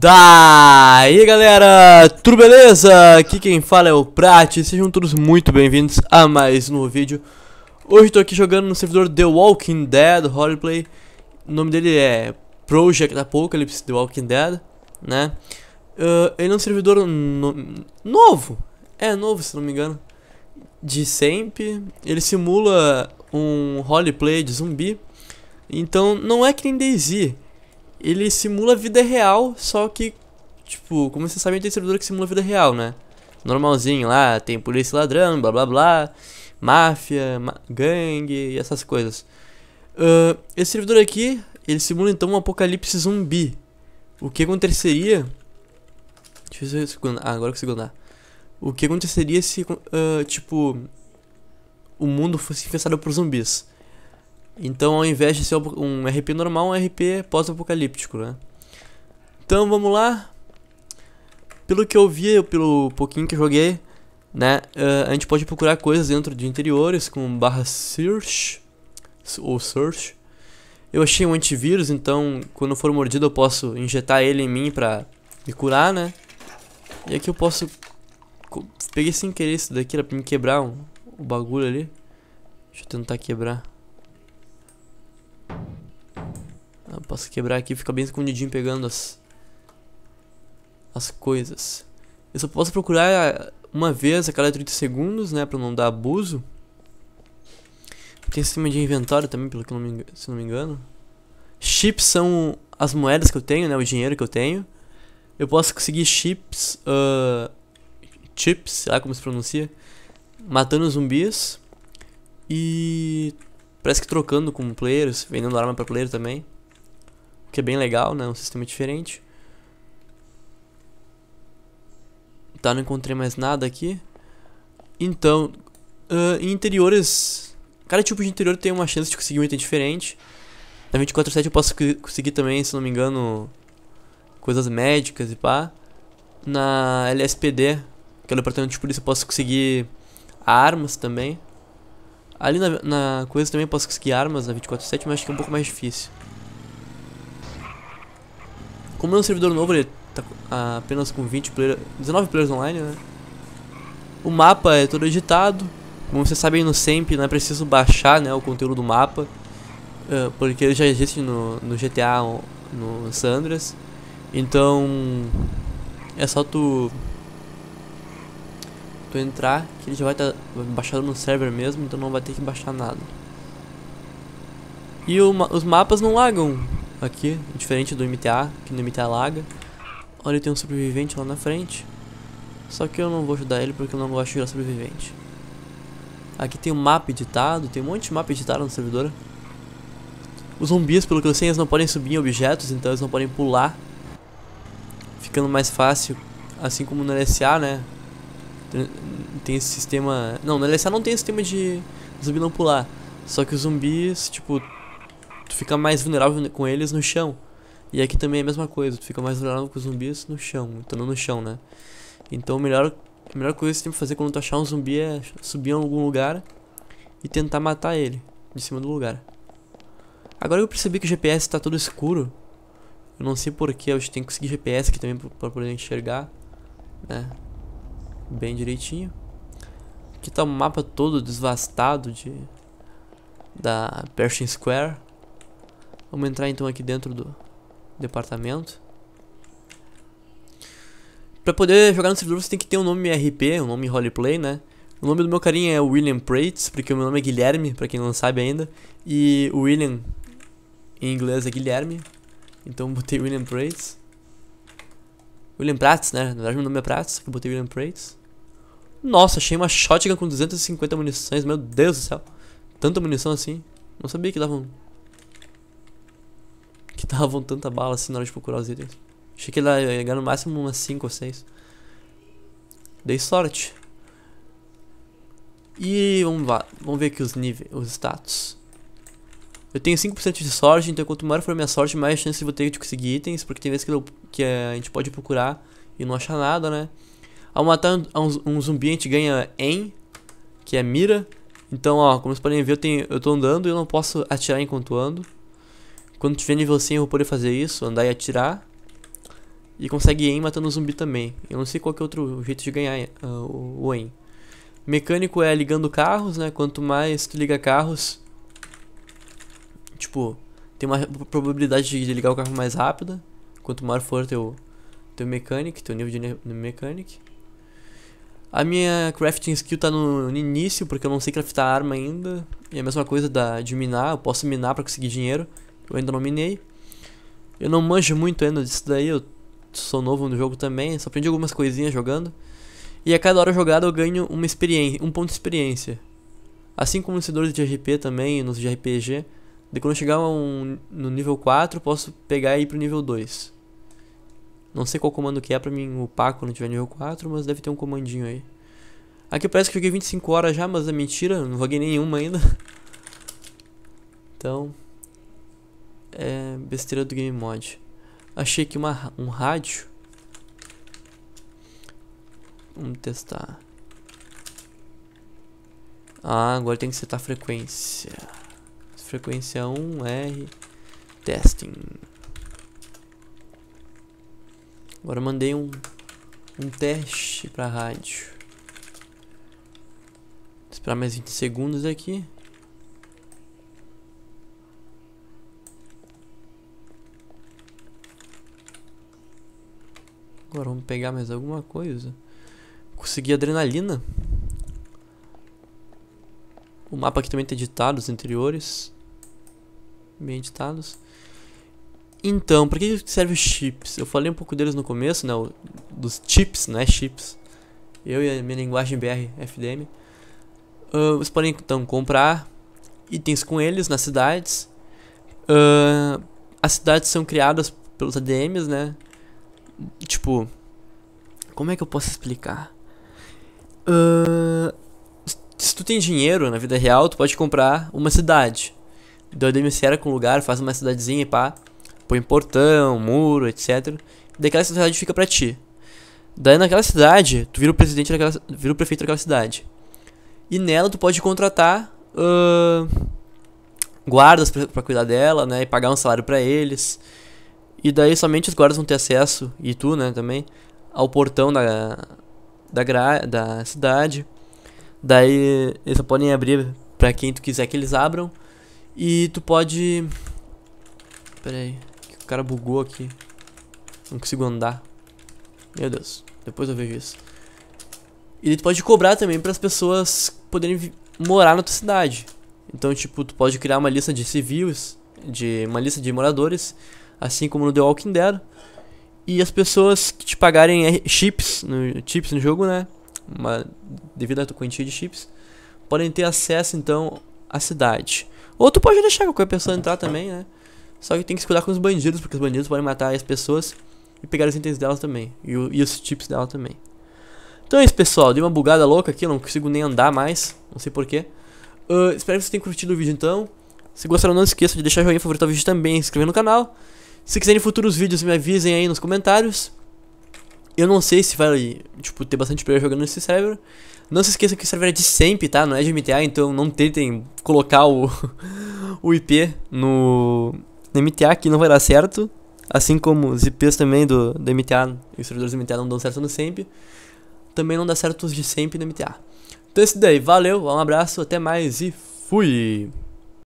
Daí galera, tudo beleza? Aqui quem fala é o Prat, sejam todos muito bem-vindos a mais um vídeo Hoje estou aqui jogando no servidor The Walking Dead Roleplay O nome dele é Project Apocalypse The Walking Dead, né? Uh, ele é um servidor no... novo, é novo se não me engano De sempre, ele simula um roleplay de zumbi Então não é que nem DayZ, ele simula vida real, só que, tipo, como vocês sabem, tem servidor que simula vida real, né? Normalzinho lá, tem polícia ladrão, blá blá blá, máfia, gangue e essas coisas. Uh, esse servidor aqui, ele simula então um apocalipse zumbi. O que aconteceria... Deixa eu ver se eu ah, agora eu consigo O que aconteceria se, uh, tipo, o mundo fosse infestado por zumbis? Então, ao invés de ser um RP normal, um RP pós-apocalíptico, né? Então, vamos lá. Pelo que eu vi, pelo pouquinho que eu joguei, né? Uh, a gente pode procurar coisas dentro de interiores com barra search ou search. Eu achei um antivírus, então quando for mordido eu posso injetar ele em mim pra me curar, né? E aqui eu posso... Peguei sem querer isso daqui, era pra me quebrar um, o bagulho ali. Deixa eu tentar quebrar. Posso quebrar aqui, fica bem escondidinho pegando as, as coisas. Eu só posso procurar uma vez a cada 30 segundos, né, pra não dar abuso. Tem sistema de inventário também, pelo que não me, se não me engano. Chips são as moedas que eu tenho, né, o dinheiro que eu tenho. Eu posso conseguir chips, uh, chips, sei lá como se pronuncia, matando zumbis e parece que trocando com players, vendendo arma para player também que é bem legal, né? Um sistema diferente. Tá, não encontrei mais nada aqui. Então, uh, interiores... Cada tipo de interior tem uma chance de conseguir um item diferente. Na 24-7 eu posso conseguir também, se não me engano, coisas médicas e pá. Na LSPD, que é o departamento de polícia, eu posso conseguir armas também. Ali na, na coisa também eu posso conseguir armas na 24-7, mas acho que é um pouco mais difícil. Como é um servidor novo, ele tá apenas com 20 players, 19 players online, né? O mapa é todo editado. Como vocês sabem no sempre, não é preciso baixar né, o conteúdo do mapa. Eh, porque ele já existe no, no GTA, no Sandras. Então... É só tu... Tu entrar, que ele já vai estar tá baixado no server mesmo, então não vai ter que baixar nada. E o, os mapas não lagam, aqui, diferente do MTA, que no MTA laga. Olha, tem um sobrevivente lá na frente. Só que eu não vou ajudar ele porque eu não gosto de jogar sobrevivente. Aqui tem um mapa editado, tem um monte de mapa editado no servidor. Os zumbis, pelo que eu sei, eles não podem subir em objetos, então eles não podem pular. Ficando mais fácil, assim como no LSA, né? Tem esse sistema... Não, no LSA não tem sistema de zumbi não pular. Só que os zumbis, tipo, tu fica mais vulnerável com eles no chão. E aqui também é a mesma coisa, tu fica mais vulnerável com os zumbis no chão, estando no chão, né? Então a melhor, a melhor coisa que você tem que fazer quando tu achar um zumbi é subir em algum lugar e tentar matar ele de cima do lugar. Agora eu percebi que o GPS está todo escuro. Eu não sei porquê, eu tem que seguir GPS aqui também para poder enxergar, né? Bem direitinho. Aqui tá o mapa todo desvastado de da Pershing Square. Vamos entrar então aqui dentro do departamento. Pra poder jogar no servidor você tem que ter um nome RP, um nome roleplay, né? O nome do meu carinha é William Prates, porque o meu nome é Guilherme, pra quem não sabe ainda. E o William em inglês é Guilherme. Então botei William Prates. William Prates, né? Na verdade meu nome é Prates, eu botei William Prates. Nossa, achei uma shotgun com 250 munições, meu Deus do céu. Tanta munição assim. Não sabia que dava um que estavam tanta bala assim na hora de procurar os itens. Achei que ele ia ganhar no máximo umas 5 ou 6. Dei sorte. E vamos lá, vamos ver aqui os níveis, os status. Eu tenho 5% de sorte, então quanto maior for a minha sorte, mais chance eu vou ter de conseguir itens, porque tem vezes que, eu, que eh, a gente pode procurar e não achar nada, né? Ao matar um, um zumbi, a gente ganha em, que é mira. Então, ó, como vocês podem ver, eu, tenho, eu tô andando e eu não posso atirar enquanto ando. Quando tiver nível 100 eu vou poder fazer isso, andar e atirar. E consegue aim matando zumbi também. Eu não sei qual é outro jeito de ganhar uh, o aim. Mecânico é ligando carros, né? Quanto mais tu liga carros, tipo, tem uma probabilidade de ligar o carro mais rápida. Quanto maior for teu teu mecânico, teu nível de mecânico. A minha crafting skill tá no, no, início, porque eu não sei craftar arma ainda. E é a mesma coisa da, de minar, eu posso minar para conseguir dinheiro eu ainda não minei. Eu não manjo muito ainda disso daí, eu sou novo no jogo também, só aprendi algumas coisinhas jogando. E a cada hora jogada eu ganho uma experiência, um ponto de experiência. Assim como nos servidores de RP também, nos de RPG. De quando eu chegar um, no nível 4, posso pegar e ir pro nível 2. Não sei qual comando que é pra mim upar quando tiver nível 4, mas deve ter um comandinho aí. Aqui parece que eu joguei 25 horas já, mas é mentira, não joguei nenhuma ainda. Então, é besteira do Game Mod. Achei aqui uma, um rádio. Vamos testar. Ah, agora tem que setar a frequência. Frequência 1, R, testing. Agora mandei um, um teste para rádio. Vou esperar mais 20 segundos aqui. Agora vamos pegar mais alguma coisa. Consegui adrenalina. O mapa aqui também tem tá editados anteriores. Bem editados. Então, para que serve os chips? Eu falei um pouco deles no começo, né? Dos chips, né? Chips. Eu e a minha linguagem BR, FDM. Uh, ah, vocês podem então comprar itens com eles nas cidades. Uh, as cidades são criadas pelos ADMs, né? Tipo. Como é que eu posso explicar? Uh, se tu tem dinheiro na vida real, tu pode comprar uma cidade. Daí o DMC com um lugar, faz uma cidadezinha e pá. Põe portão, muro, etc. Daí aquela cidade fica pra ti. Daí naquela cidade, tu vira o presidente daquela, vira o prefeito daquela cidade. E nela tu pode contratar uh, guardas para cuidar dela, né, e pagar um salário para eles. E daí somente os guardas vão ter acesso, e tu, né, também, ao portão da, da, gra, da cidade. Daí eles só podem abrir para quem tu quiser que eles abram. E tu pode... Pera aí, o cara bugou aqui. Não consigo andar. Meu Deus, depois eu vejo isso. E tu pode cobrar também para as pessoas poderem morar na tua cidade. Então, tipo, tu pode criar uma lista de civis, de uma lista de moradores assim como no The Walking Dead. E as pessoas que te pagarem é, chips no, chips no jogo, né? Uma devida quantia de chips, podem ter acesso então à cidade. Ou tu pode deixar qualquer pessoa entrar também, né? Só que tem que se cuidar com os bandidos, porque os bandidos podem matar as pessoas e pegar os itens delas também. E, e os chips dela também. Então é isso, pessoal. Dei uma bugada louca aqui, não consigo nem andar mais. Não sei porquê. Uh, espero que vocês tenham curtido o vídeo então. Se gostaram, não esqueça de deixar o joinha, favorito ao vídeo também, se inscrever no canal. Se quiserem futuros vídeos, me avisem aí nos comentários. Eu não sei se vai, tipo, ter bastante player jogando nesse server. Não se esqueçam que o server é de sempre, tá? Não é de MTA, então não tentem colocar o, o IP no, no MTA, que não vai dar certo. Assim como os IPs também do, do MTA, os servidores do MTA não dão certo no SEMP. Também não dá certo os de SEMP no MTA. Então é isso daí, valeu, um abraço, até mais e fui!